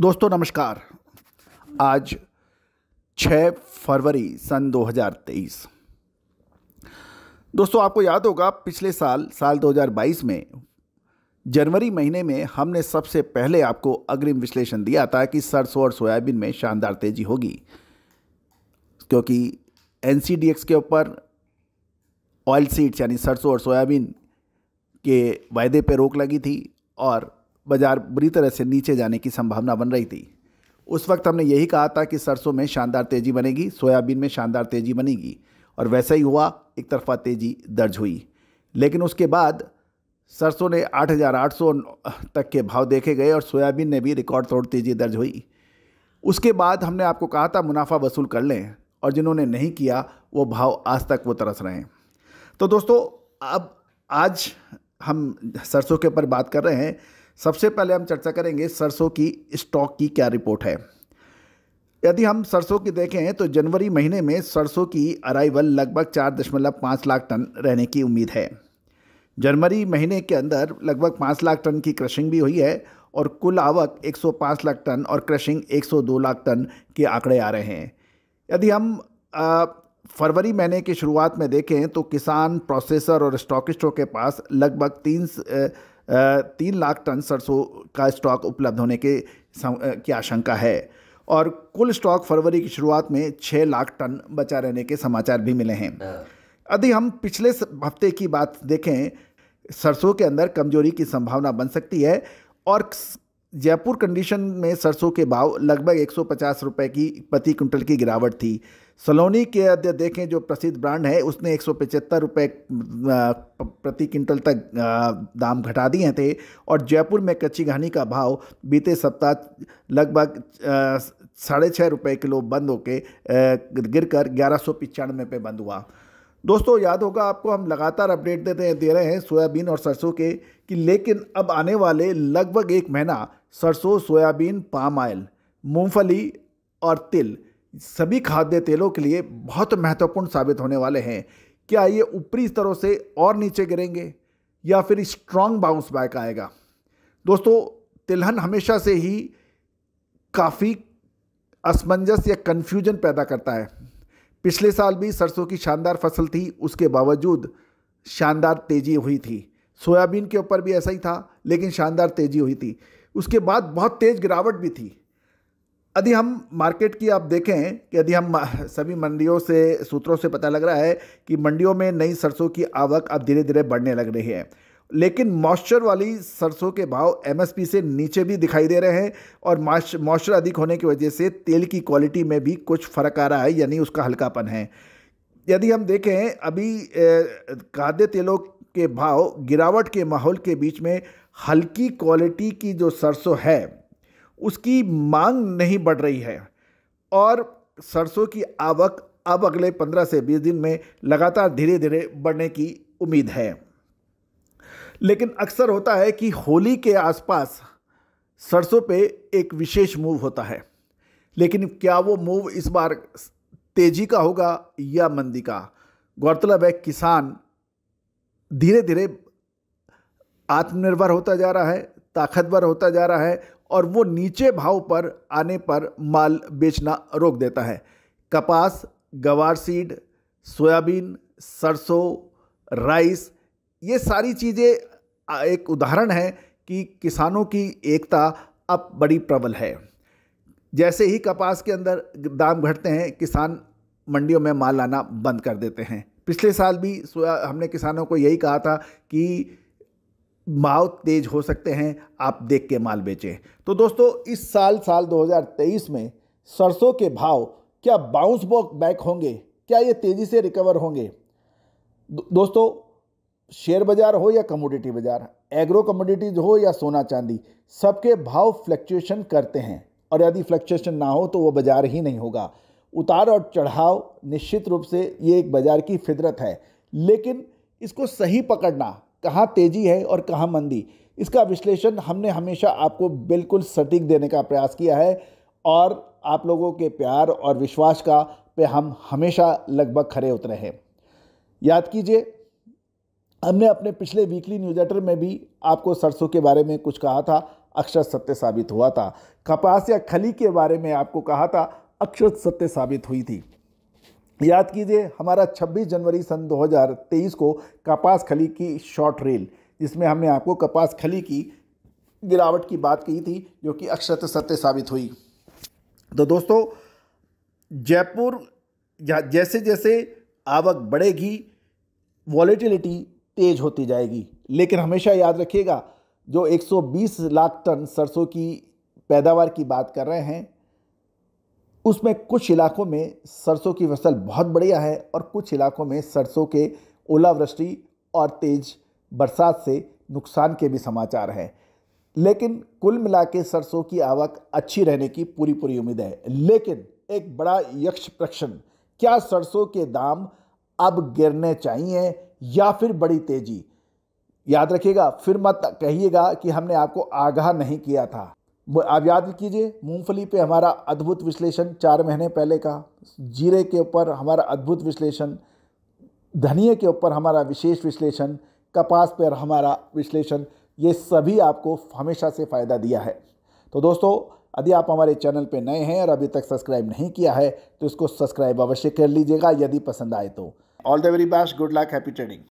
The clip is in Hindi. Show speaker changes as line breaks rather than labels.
दोस्तों नमस्कार आज 6 फरवरी सन 2023 दोस्तों आपको याद होगा पिछले साल साल 2022 में जनवरी महीने में हमने सबसे पहले आपको अग्रिम विश्लेषण दिया था कि सरसों और सोयाबीन में शानदार तेजी होगी क्योंकि एन के ऊपर ऑयल सीड्स यानी सरसों और सोयाबीन के वायदे पर रोक लगी थी और बाजार बुरी तरह से नीचे जाने की संभावना बन रही थी उस वक्त हमने यही कहा था कि सरसों में शानदार तेज़ी बनेगी सोयाबीन में शानदार तेज़ी बनेगी और वैसा ही हुआ एक तरफा तेज़ी दर्ज हुई लेकिन उसके बाद सरसों ने 8,800 तक के भाव देखे गए और सोयाबीन ने भी रिकॉर्ड तोड़ तेज़ी दर्ज हुई उसके बाद हमने आपको कहा था मुनाफा वसूल कर लें और जिन्होंने नहीं किया वो भाव आज तक वो तरस रहे हैं तो दोस्तों अब आज हम सरसों के ऊपर बात कर रहे हैं सबसे पहले हम चर्चा करेंगे सरसों की स्टॉक की क्या रिपोर्ट है यदि हम सरसों की देखें तो जनवरी महीने में सरसों की अराइवल लगभग चार दशमलव पाँच लाख टन रहने की उम्मीद है जनवरी महीने के अंदर लगभग पाँच लाख टन की क्रशिंग भी हुई है और कुल आवक 105 लाख टन और क्रशिंग 102 लाख टन के आंकड़े आ रहे हैं यदि हम आ, फरवरी महीने की शुरुआत में देखें तो किसान प्रोसेसर और स्टॉकिस्टों के पास लगभग तीन तीन लाख टन सरसों का स्टॉक उपलब्ध होने के की आशंका है और कुल स्टॉक फरवरी की शुरुआत में छः लाख टन बचा रहने के समाचार भी मिले हैं हाँ। यदि हम पिछले हफ्ते की बात देखें सरसों के अंदर कमजोरी की संभावना बन सकती है और जयपुर कंडीशन में सरसों के भाव लगभग एक सौ की प्रति क्विंटल की गिरावट थी सलोनी के अध्यय देखें जो प्रसिद्ध ब्रांड है उसने एक सौ प्रति क्विंटल तक दाम घटा दिए थे और जयपुर में कच्ची घानी का भाव बीते सप्ताह लगभग साढ़े छः रुपये किलो बंद होके गिर कर ग्यारह सौ पचानवे पे बंद हुआ दोस्तों याद होगा आपको हम लगातार अपडेट देते दे रहे हैं सोयाबीन और सरसों के कि लेकिन अब आने वाले लगभग एक महीना सरसों सोयाबीन पाम ऑयल मूंगफली और तिल सभी खाद्य तेलों के लिए बहुत महत्वपूर्ण साबित होने वाले हैं क्या ये ऊपरी स्तरों से और नीचे गिरेंगे या फिर स्ट्रांग बाउंस बैक आएगा दोस्तों तिलहन हमेशा से ही काफ़ी असमंजस या कन्फ्यूजन पैदा करता है पिछले साल भी सरसों की शानदार फसल थी उसके बावजूद शानदार तेज़ी हुई थी सोयाबीन के ऊपर भी ऐसा ही था लेकिन शानदार तेज़ी हुई थी उसके बाद बहुत तेज़ गिरावट भी थी यदि हम मार्केट की आप देखें कि यदि हम सभी मंडियों से सूत्रों से पता लग रहा है कि मंडियों में नई सरसों की आवक अब धीरे धीरे बढ़ने लग रही है लेकिन मॉइस्चर वाली सरसों के भाव एमएसपी से नीचे भी दिखाई दे रहे हैं और मॉइस्चर अधिक होने की वजह से तेल की क्वालिटी में भी कुछ फ़र्क आ रहा है यानी उसका हल्कापन है यदि हम देखें अभी खाद्य तेलों के भाव गिरावट के माहौल के बीच में हल्की क्वालिटी की जो सरसों है उसकी मांग नहीं बढ़ रही है और सरसों की आवक अब अगले 15 से 20 दिन में लगातार धीरे धीरे बढ़ने की उम्मीद है लेकिन अक्सर होता है कि होली के आसपास सरसों पे एक विशेष मूव होता है लेकिन क्या वो मूव इस बार तेज़ी का होगा या मंदी का गौरतलब है किसान धीरे धीरे आत्मनिर्भर होता जा रहा है ताकतवर होता जा रहा है और वो नीचे भाव पर आने पर माल बेचना रोक देता है कपास गवार सीड सोयाबीन सरसों राइस ये सारी चीज़ें एक उदाहरण है कि किसानों की एकता अब बड़ी प्रबल है जैसे ही कपास के अंदर दाम घटते हैं किसान मंडियों में माल लाना बंद कर देते हैं पिछले साल भी हमने किसानों को यही कहा था कि माव तेज हो सकते हैं आप देख के माल बेचें तो दोस्तों इस साल साल 2023 में सरसों के भाव क्या बाउंस बैक होंगे क्या ये तेज़ी से रिकवर होंगे दो, दोस्तों शेयर बाज़ार हो या कमोडिटी बाज़ार एग्रो कमोडिटीज़ हो या सोना चांदी सबके भाव फ्लक्चुएशन करते हैं और यदि फ्लक्चुएशन ना हो तो वो बाज़ार ही नहीं होगा उतार और चढ़ाव निश्चित रूप से ये एक बाज़ार की फितरत है लेकिन इसको सही पकड़ना कहाँ तेज़ी है और कहाँ मंदी इसका विश्लेषण हमने हमेशा आपको बिल्कुल सटीक देने का प्रयास किया है और आप लोगों के प्यार और विश्वास का पे हम हमेशा लगभग खड़े उतरे हैं याद कीजिए हमने अपने पिछले वीकली न्यूज लेटर में भी आपको सरसों के बारे में कुछ कहा था अक्षर सत्य साबित हुआ था कपास या खली के बारे में आपको कहा था अक्षत सत्य साबित हुई थी याद कीजिए हमारा 26 जनवरी सन 2023 को कपास खली की शॉर्ट रेल जिसमें हमने आपको कपास खली की गिरावट की बात की थी जो कि अक्षत सत्य साबित हुई तो दोस्तों जयपुर जैसे जैसे आवक बढ़ेगी वॉलीटिलिटी तेज होती जाएगी लेकिन हमेशा याद रखिएगा जो 120 लाख टन सरसों की पैदावार की बात कर रहे हैं उसमें कुछ इलाकों में सरसों की फसल बहुत बढ़िया है और कुछ इलाकों में सरसों के ओलावृष्टि और तेज़ बरसात से नुकसान के भी समाचार हैं लेकिन कुल मिला के सरसों की आवक अच्छी रहने की पूरी पूरी उम्मीद है लेकिन एक बड़ा यक्ष प्रश्न क्या सरसों के दाम अब गिरने चाहिए या फिर बड़ी तेज़ी याद रखिएगा फिर मत कहिएगा कि हमने आपको आगाह नहीं किया था आप याद कीजिए मूंगफली पे हमारा अद्भुत विश्लेषण चार महीने पहले का जीरे के ऊपर हमारा अद्भुत विश्लेषण धनिए के ऊपर हमारा विशेष विश्लेषण कपास पर हमारा विश्लेषण ये सभी आपको हमेशा से फ़ायदा दिया है तो दोस्तों यदि आप हमारे चैनल पर नए हैं और अभी तक सब्सक्राइब नहीं किया है तो इसको सब्सक्राइब अवश्य कर लीजिएगा यदि पसंद आए तो all the very best good luck happy trading